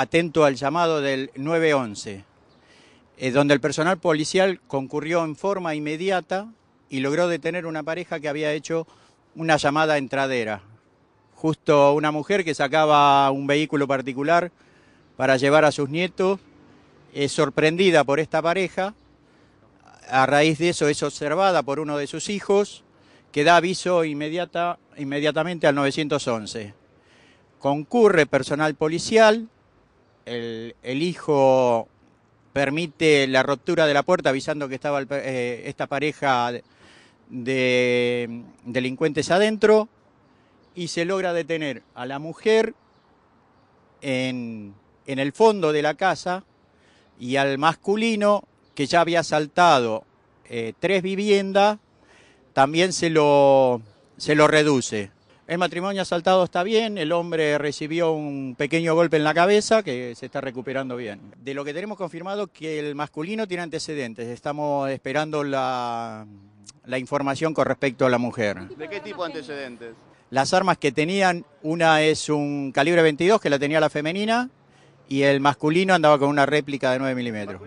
atento al llamado del 911, eh, donde el personal policial concurrió en forma inmediata y logró detener una pareja que había hecho una llamada entradera. Justo una mujer que sacaba un vehículo particular para llevar a sus nietos, es sorprendida por esta pareja, a raíz de eso es observada por uno de sus hijos, que da aviso inmediata, inmediatamente al 911. Concurre personal policial, el, hijo permite la ruptura de la puerta avisando que estaba eh, esta pareja de, delincuentes adentro y se logra detener a la mujer en, el fondo de la casa y al masculino que ya había saltado eh, tres viviendas, también se lo, se lo reduce. El matrimonio asaltado está bien, el hombre recibió un pequeño golpe en la cabeza que se está recuperando bien. De lo que tenemos confirmado que el masculino tiene antecedentes, estamos esperando la, la información con respecto a la mujer. ¿De qué tipo de antecedentes? Las armas que tenían, una es un calibre 22 que la tenía la femenina y el masculino andaba con una réplica de 9 milímetros.